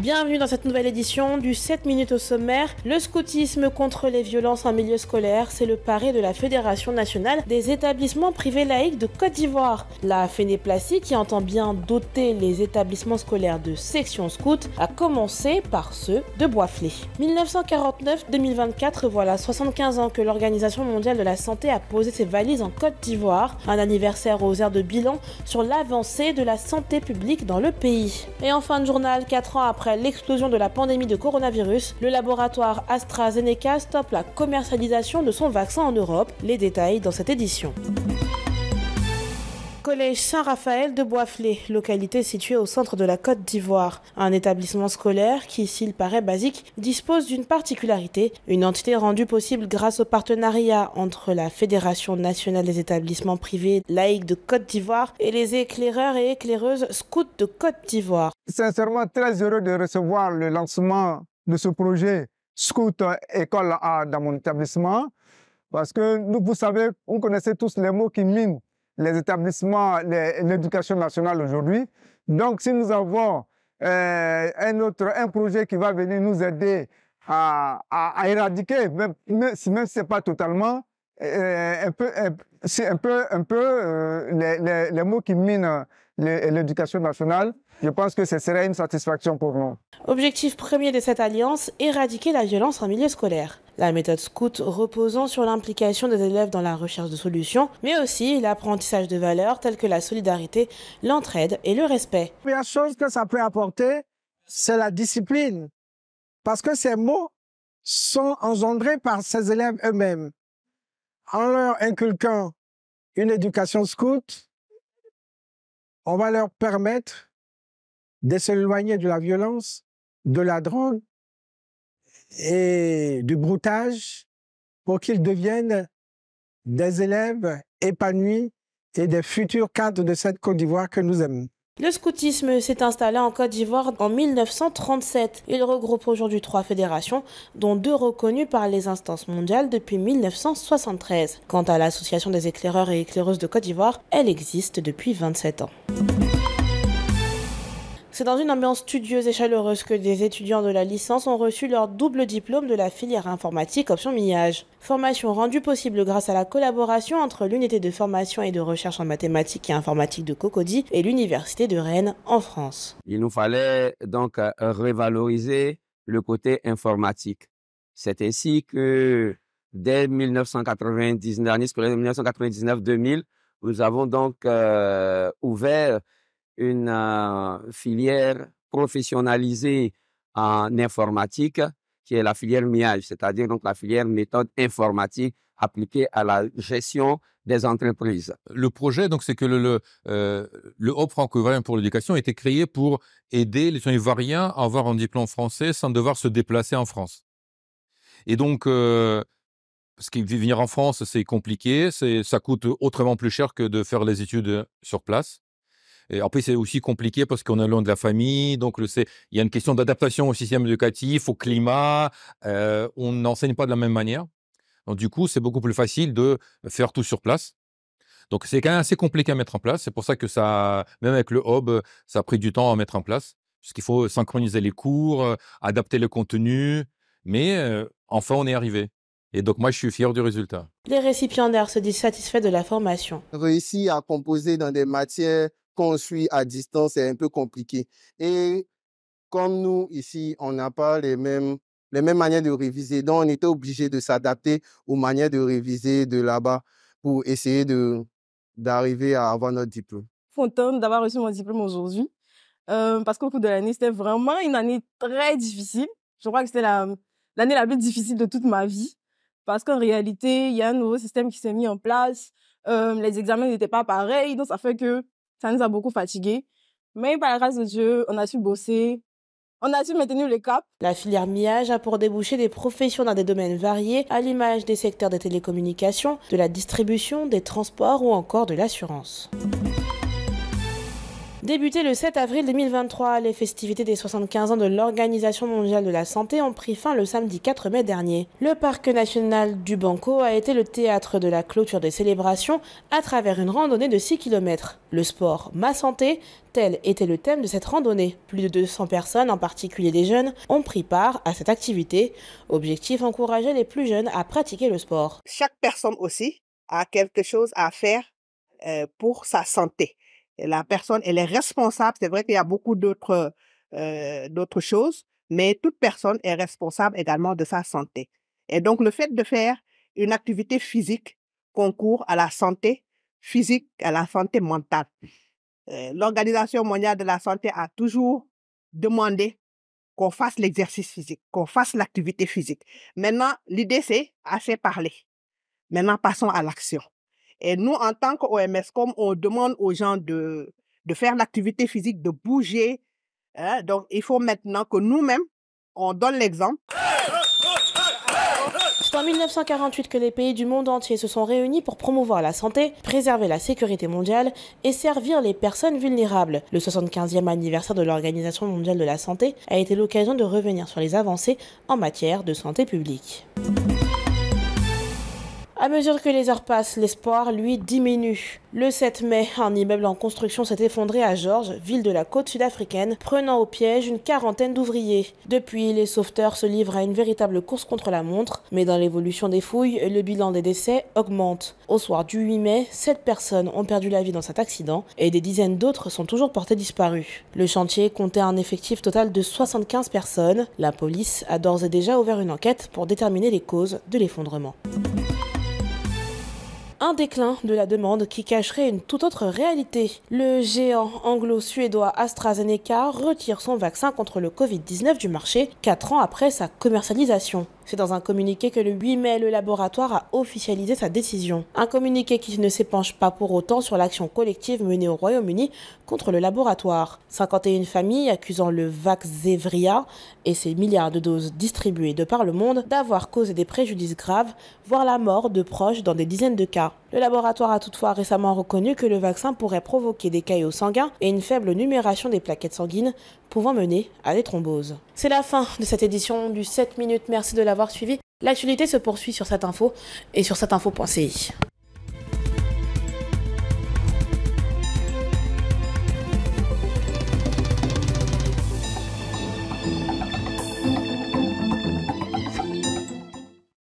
Bienvenue dans cette nouvelle édition du 7 minutes au sommaire. Le scoutisme contre les violences en milieu scolaire, c'est le pari de la Fédération nationale des établissements privés laïcs de Côte d'Ivoire. La fénéplastie, qui entend bien doter les établissements scolaires de sections scouts, a commencé par ceux de Boisflé. 1949-2024, voilà 75 ans que l'Organisation mondiale de la santé a posé ses valises en Côte d'Ivoire, un anniversaire aux airs de bilan sur l'avancée de la santé publique dans le pays. Et en fin de journal, 4 ans après l'explosion de la pandémie de coronavirus, le laboratoire AstraZeneca stoppe la commercialisation de son vaccin en Europe. Les détails dans cette édition. Collège Saint-Raphaël de Boisflé, localité située au centre de la Côte d'Ivoire. Un établissement scolaire qui, s'il paraît basique, dispose d'une particularité, une entité rendue possible grâce au partenariat entre la Fédération nationale des établissements privés laïcs de Côte d'Ivoire et les éclaireurs et éclaireuses scouts de Côte d'Ivoire. Sincèrement, très heureux de recevoir le lancement de ce projet Scout École A dans mon établissement parce que nous, vous savez, on connaissait tous les mots qui minent les établissements, l'éducation nationale aujourd'hui. Donc, si nous avons euh, un autre, un projet qui va venir nous aider à, à, éradiquer, même, si même c'est pas totalement, euh, un peu, c'est un peu, un peu euh, les, les, les, mots qui minent l'éducation nationale. Je pense que ce serait une satisfaction pour nous. Objectif premier de cette alliance éradiquer la violence en milieu scolaire. La méthode scout reposant sur l'implication des élèves dans la recherche de solutions, mais aussi l'apprentissage de valeurs telles que la solidarité, l'entraide et le respect. La première chose que ça peut apporter, c'est la discipline, parce que ces mots sont engendrés par ces élèves eux-mêmes. En leur inculquant une éducation scout, on va leur permettre de s'éloigner de la violence, de la drogue, et du broutage pour qu'ils deviennent des élèves épanouis et des futurs cadres de cette Côte d'Ivoire que nous aimons. Le scoutisme s'est installé en Côte d'Ivoire en 1937. Il regroupe aujourd'hui trois fédérations, dont deux reconnues par les instances mondiales depuis 1973. Quant à l'Association des éclaireurs et éclaireuses de Côte d'Ivoire, elle existe depuis 27 ans. C'est dans une ambiance studieuse et chaleureuse que des étudiants de la licence ont reçu leur double diplôme de la filière informatique option millage. Formation rendue possible grâce à la collaboration entre l'unité de formation et de recherche en mathématiques et informatique de Cocody et l'université de Rennes en France. Il nous fallait donc euh, revaloriser le côté informatique. C'est ainsi que dès 1999, 1999-2000, nous avons donc euh, ouvert une euh, filière professionnalisée en informatique qui est la filière MIAGE, c'est-à-dire donc la filière méthode informatique appliquée à la gestion des entreprises. Le projet, donc, c'est que le, le, euh, le franco-ivoirien pour l'éducation a été créé pour aider les ivoiriens à avoir un diplôme français sans devoir se déplacer en France. Et donc, euh, parce que venir en France, c'est compliqué, ça coûte autrement plus cher que de faire les études sur place. Et après, c'est aussi compliqué parce qu'on est loin de la famille. Donc, il y a une question d'adaptation au système éducatif, au climat. Euh, on n'enseigne pas de la même manière. Donc, du coup, c'est beaucoup plus facile de faire tout sur place. Donc, c'est quand même assez compliqué à mettre en place. C'est pour ça que ça, même avec le hub, ça a pris du temps à mettre en place. Parce qu'il faut synchroniser les cours, euh, adapter le contenu. Mais euh, enfin, on est arrivé. Et donc, moi, je suis fier du résultat. Les récipiendaires se disent satisfaits de la formation. réussit à composer dans des matières suit à distance, c'est un peu compliqué. Et comme nous, ici, on n'a pas les mêmes, les mêmes manières de réviser. Donc, on était obligé de s'adapter aux manières de réviser de là-bas pour essayer de, d'arriver à avoir notre diplôme. Contente d'avoir reçu mon diplôme aujourd'hui. Euh, parce qu'au cours de l'année, c'était vraiment une année très difficile. Je crois que c'était l'année la, plus difficile de toute ma vie. Parce qu'en réalité, il y a un nouveau système qui s'est mis en place. Euh, les examens n'étaient pas pareils. Donc, ça fait que ça nous a beaucoup fatigués. Mais par la grâce de Dieu, on a su bosser, on a su maintenir le cap. La filière miage a pour déboucher des professions dans des domaines variés, à l'image des secteurs des télécommunications, de la distribution, des transports ou encore de l'assurance. Débuté le 7 avril 2023, les festivités des 75 ans de l'Organisation mondiale de la santé ont pris fin le samedi 4 mai dernier. Le parc national du Banco a été le théâtre de la clôture des célébrations à travers une randonnée de 6 km. Le sport, ma santé, tel était le thème de cette randonnée. Plus de 200 personnes, en particulier des jeunes, ont pris part à cette activité. Objectif encourager les plus jeunes à pratiquer le sport. Chaque personne aussi a quelque chose à faire euh, pour sa santé la personne, elle est responsable. C'est vrai qu'il y a beaucoup euh, d'autres choses, mais toute personne est responsable également de sa santé. Et donc, le fait de faire une activité physique concourt à la santé physique, à la santé mentale. Euh, L'Organisation mondiale de la santé a toujours demandé qu'on fasse l'exercice physique, qu'on fasse l'activité physique. Maintenant, l'idée, c'est assez parler. Maintenant, passons à l'action. Et nous, en tant comme on demande aux gens de, de faire l'activité physique, de bouger. Hein, donc, il faut maintenant que nous-mêmes, on donne l'exemple. C'est en 1948 que les pays du monde entier se sont réunis pour promouvoir la santé, préserver la sécurité mondiale et servir les personnes vulnérables. Le 75e anniversaire de l'Organisation mondiale de la santé a été l'occasion de revenir sur les avancées en matière de santé publique. À mesure que les heures passent, l'espoir, lui, diminue. Le 7 mai, un immeuble en construction s'est effondré à Georges, ville de la côte sud-africaine, prenant au piège une quarantaine d'ouvriers. Depuis, les sauveteurs se livrent à une véritable course contre la montre, mais dans l'évolution des fouilles, le bilan des décès augmente. Au soir du 8 mai, 7 personnes ont perdu la vie dans cet accident et des dizaines d'autres sont toujours portées disparues. Le chantier comptait un effectif total de 75 personnes. La police a d'ores et déjà ouvert une enquête pour déterminer les causes de l'effondrement un déclin de la demande qui cacherait une toute autre réalité. Le géant anglo-suédois AstraZeneca retire son vaccin contre le Covid-19 du marché 4 ans après sa commercialisation. C'est dans un communiqué que le 8 mai, le laboratoire a officialisé sa décision. Un communiqué qui ne s'épanche pas pour autant sur l'action collective menée au Royaume-Uni contre le laboratoire. 51 familles accusant le zevria et ses milliards de doses distribuées de par le monde d'avoir causé des préjudices graves, voire la mort de proches dans des dizaines de cas. Le laboratoire a toutefois récemment reconnu que le vaccin pourrait provoquer des caillots sanguins et une faible numération des plaquettes sanguines pouvant mener à des thromboses. C'est la fin de cette édition du 7 minutes. Merci de l'avoir suivi. L'actualité se poursuit sur cette info et sur cette